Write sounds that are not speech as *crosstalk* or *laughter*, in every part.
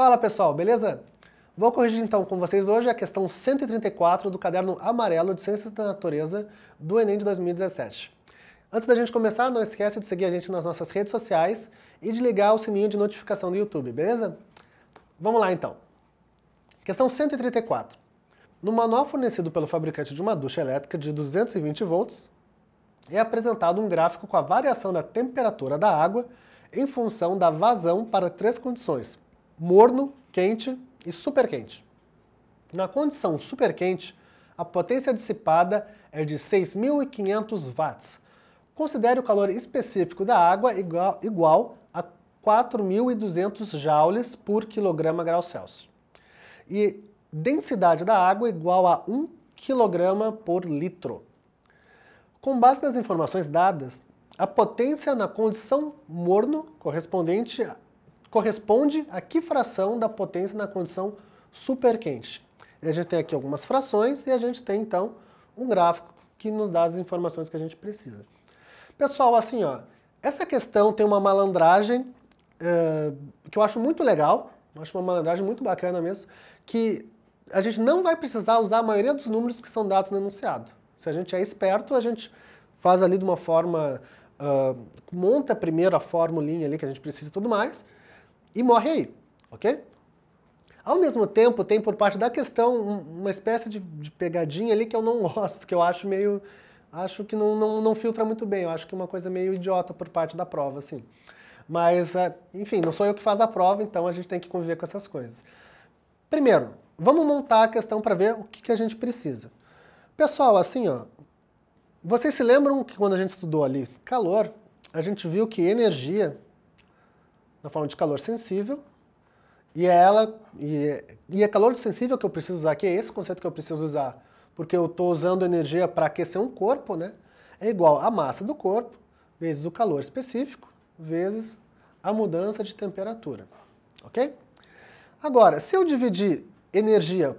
Fala pessoal, beleza? Vou corrigir então com vocês hoje a questão 134 do caderno amarelo de Ciências da Natureza do Enem de 2017. Antes da gente começar, não esquece de seguir a gente nas nossas redes sociais e de ligar o sininho de notificação do YouTube, beleza? Vamos lá então. Questão 134. No manual fornecido pelo fabricante de uma ducha elétrica de 220 volts, é apresentado um gráfico com a variação da temperatura da água em função da vazão para três condições – morno, quente e super quente. Na condição super quente, a potência dissipada é de 6.500 watts. Considere o calor específico da água igual, a 4.200 joules por quilograma grau Celsius. E densidade da água igual a 1 quilograma por litro. Com base nas informações dadas, a potência na condição morno correspondente corresponde a que fração da potência na condição super E a gente tem aqui algumas frações e a gente tem então um gráfico que nos dá as informações que a gente precisa. Pessoal, assim, ó, essa questão tem uma malandragem uh, que eu acho muito legal, acho uma malandragem muito bacana mesmo, que a gente não vai precisar usar a maioria dos números que são dados no enunciado. Se a gente é esperto, a gente faz ali de uma forma, uh, monta primeiro a formulinha ali que a gente precisa e tudo mais, e morre aí, ok? Ao mesmo tempo, tem por parte da questão uma espécie de, de pegadinha ali que eu não *laughs* gosto, que eu acho meio. Acho que não, não, não filtra muito bem, eu acho que é uma coisa meio idiota por parte da prova, assim. Mas, é, enfim, não sou eu que faz a prova, então a gente tem que conviver com essas coisas. Primeiro, vamos montar a questão para ver o que, que a gente precisa. Pessoal, assim, ó, vocês se lembram que quando a gente estudou ali calor, a gente viu que energia na forma de calor sensível. E é ela e, e é calor sensível que eu preciso usar, que é esse conceito que eu preciso usar, porque eu estou usando energia para aquecer um corpo, né? É igual a massa do corpo vezes o calor específico vezes a mudança de temperatura, ok? Agora, se eu dividir energia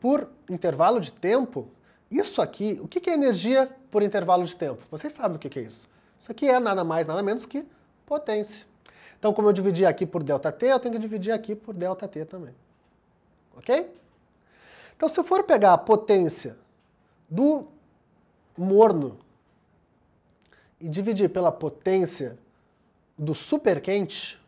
por intervalo de tempo, isso aqui, o que é energia por intervalo de tempo? Vocês sabem o que é isso. Isso aqui é nada mais, nada menos que potência. Então, como eu dividi aqui por ΔT, eu tenho que dividir aqui por ΔT também. Ok? Então, se eu for pegar a potência do morno e dividir pela potência do superquente,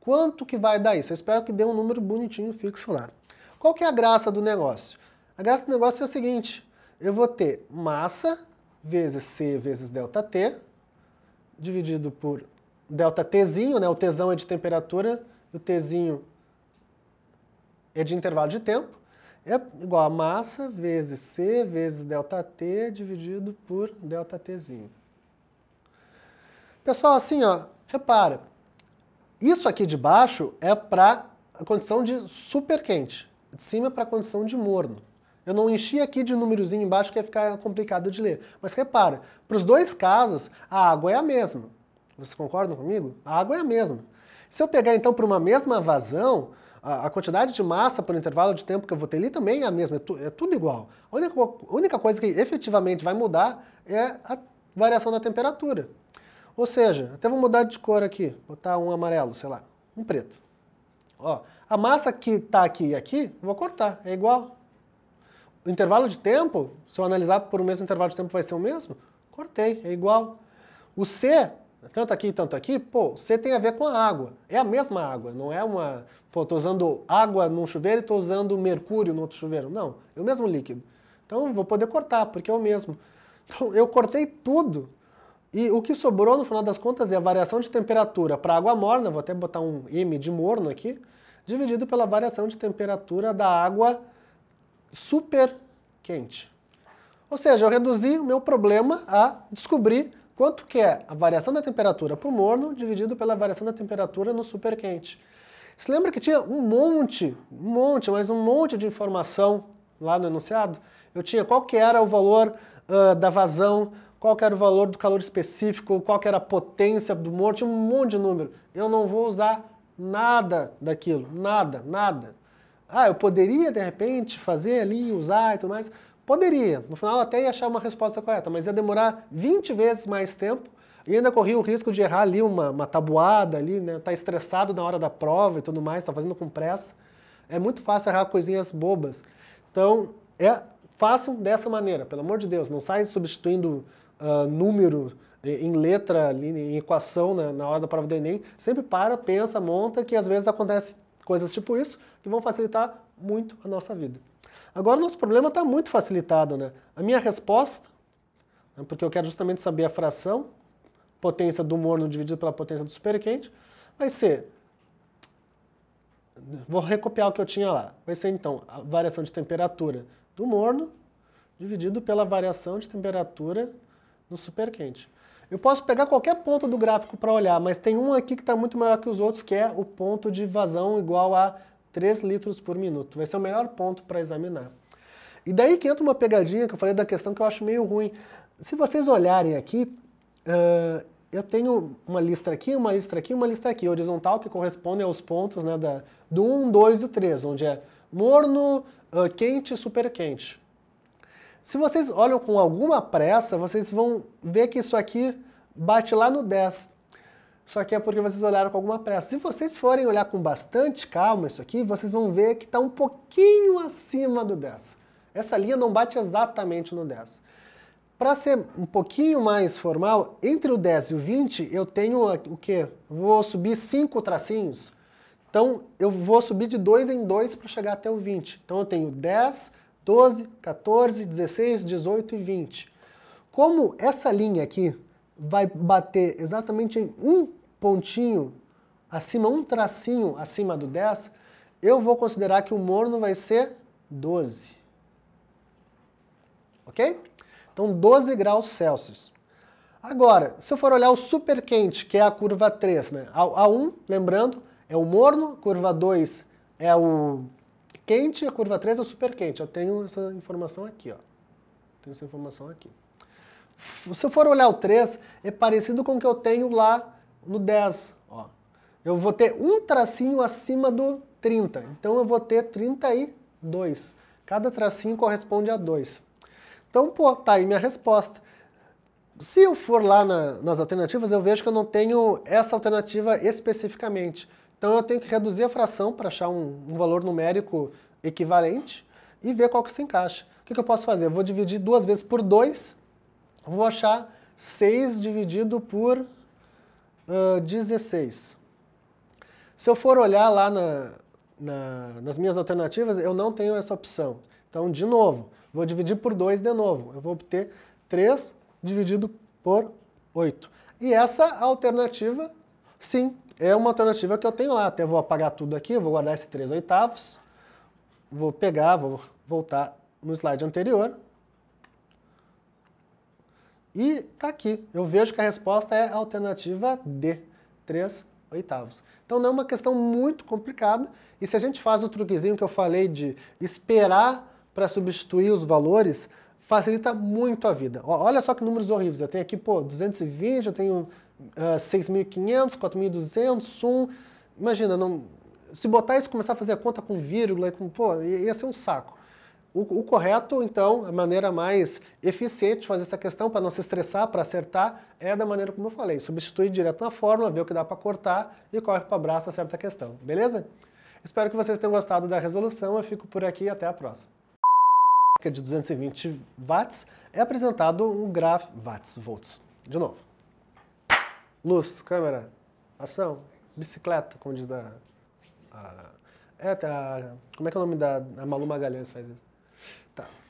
quanto que vai dar isso? Eu espero que dê um número bonitinho fixo lá. Qual que é a graça do negócio? A graça do negócio é o seguinte, eu vou ter massa vezes C vezes ΔT, dividido por delta Tzinho, né? o Tzão é de temperatura e o Tzinho é de intervalo de tempo, é igual a massa vezes C vezes delta T dividido por delta Tzinho. Pessoal, assim, ó, repara, isso aqui de baixo é para a condição de super quente, de cima para a condição de morno. Eu não enchi aqui de númerozinho embaixo que ia ficar complicado de ler. Mas repara, para os dois casos, a água é a mesma. Vocês concordam comigo? A água é a mesma. Se eu pegar então para uma mesma vazão, a, quantidade de massa por intervalo de tempo que eu vou ter ali também é a mesma, é, tu, é tudo igual. A única, a única coisa que efetivamente vai mudar é a variação da temperatura. Ou seja, até vou mudar de cor aqui, botar um amarelo, sei lá, um preto. Ó, a massa que está aqui e aqui, vou cortar, é igual. O intervalo de tempo, se eu analisar por o mesmo intervalo de tempo, vai ser o mesmo? Cortei, é igual. O C tanto aqui, tanto aqui, pô, C tem a ver com a água. É a mesma água, não é uma, pô, estou usando água num chuveiro e estou usando mercúrio no outro chuveiro. Não, é o mesmo líquido. Então vou poder cortar, porque é o mesmo. Então eu cortei tudo. E o que sobrou no final das contas é a variação de temperatura para água morna, vou até botar um M de morno aqui, dividido pela variação de temperatura da água super quente. Ou seja, eu reduzi o meu problema a descobrir quanto que é a variação da temperatura para o morno dividido pela variação da temperatura no super quente Se lembra que tinha um monte, um monte, mas um monte de informação lá no enunciado? Eu tinha qual que era o valor uh, da vazão, qual que era o valor do calor específico, qual que era a potência do morno, tinha um monte de número. Eu não vou usar nada daquilo, nada, nada. Ah, eu poderia de repente fazer ali, usar e tudo mais, Poderia, no final até ia achar uma resposta correta, mas ia demorar 20 vezes mais tempo e ainda corria o risco de errar ali uma, uma tabuada ali, né? Tá estressado na hora da prova e tudo mais, estar tá fazendo com pressa. É muito fácil errar coisinhas bobas. Então, é, façam dessa maneira, pelo amor de Deus, não sai substituindo uh, número em letra, em equação na, na hora da prova do Enem. Sempre para, pensa, monta, que às vezes acontece coisas tipo isso que vão facilitar muito a nossa vida. Agora, nosso problema está muito facilitado. Né? A minha resposta, né, porque eu quero justamente saber a fração, potência do morno dividido pela potência do superquente, vai ser. Vou recopiar o que eu tinha lá. Vai ser, então, a variação de temperatura do morno dividido pela variação de temperatura no superquente. Eu posso pegar qualquer ponto do gráfico para olhar, mas tem um aqui que está muito maior que os outros, que é o ponto de vazão igual a 3 litros por minuto. Vai ser o melhor ponto para examinar. E daí que entra uma pegadinha que eu falei da questão que eu acho meio ruim. Se vocês olharem aqui, uh, eu tenho uma lista aqui, uma lista aqui, uma lista aqui, horizontal, que corresponde aos pontos né, da, do 1, 2 e 3, onde é morno, uh, quente e super quente. Se vocês olham com alguma pressa, vocês vão ver que isso aqui bate lá no 10 só que é porque vocês olharam com alguma pressa. Se vocês forem olhar com bastante calma isso aqui, vocês vão ver que está um pouquinho acima do 10. Essa linha não bate exatamente no 10. Para ser um pouquinho mais formal, entre o 10 e o 20 eu tenho o quê? Vou subir 5 tracinhos. Então eu vou subir de 2 em 2 para chegar até o 20. Então eu tenho 10, 12, 14, 16, 18 e 20. Como essa linha aqui vai bater exatamente em um pontinho acima, um tracinho acima do 10, eu vou considerar que o morno vai ser 12. Ok? Então, 12 graus Celsius. Agora, se eu for olhar o super quente, que é a curva 3, né? A, a 1, lembrando, é o morno, curva 2 é o quente, a curva 3 é o super quente. Eu tenho essa informação aqui, ó. Tenho essa informação aqui. Se eu for olhar o 3, é parecido com o que eu tenho lá no 10. Ó. Eu vou ter um tracinho acima do 30, então eu vou ter 32. Cada tracinho corresponde a 2. Então, pô, tá aí minha resposta. Se eu for lá na, nas alternativas, eu vejo que eu não tenho essa alternativa especificamente. Então eu tenho que reduzir a fração para achar um, um, valor numérico equivalente e ver qual que se encaixa. O que, que eu posso fazer? Eu vou dividir duas vezes por 2 Vou achar 6 dividido por uh, 16. Se eu for olhar lá na, na, nas minhas alternativas, eu não tenho essa opção. Então, de novo, vou dividir por 2 de novo. Eu vou obter 3 dividido por 8. E essa alternativa, sim, é uma alternativa que eu tenho lá. Até vou apagar tudo aqui, vou guardar esse 3 oitavos, vou pegar, vou voltar no slide anterior, e tá aqui. Eu vejo que a resposta é a alternativa D, 3 oitavos. Então não é uma questão muito complicada. E se a gente faz o truquezinho que eu falei de esperar para substituir os valores, facilita muito a vida. Olha só que números horríveis. Eu tenho aqui, pô, 220, eu tenho uh, 6.500, 4.200, 1. Imagina, não, se botar isso e começar a fazer a conta com vírgula, com, pô, ia ser um saco. O, o correto, então, a maneira mais eficiente de fazer essa questão, para não se estressar, para acertar, é da maneira como eu falei. Substitui direto na fórmula, vê o que dá para cortar e corre para o braço, acerta a questão. Beleza? Espero que vocês tenham gostado da resolução. Eu fico por aqui e até a próxima que é de 220 watts, é apresentado um gráfico. watts, volts. De novo. Luz, câmera, ação, bicicleta, como diz a... a é, tá, como é que é o nome da a Malu Magalhães faz isso? Tá.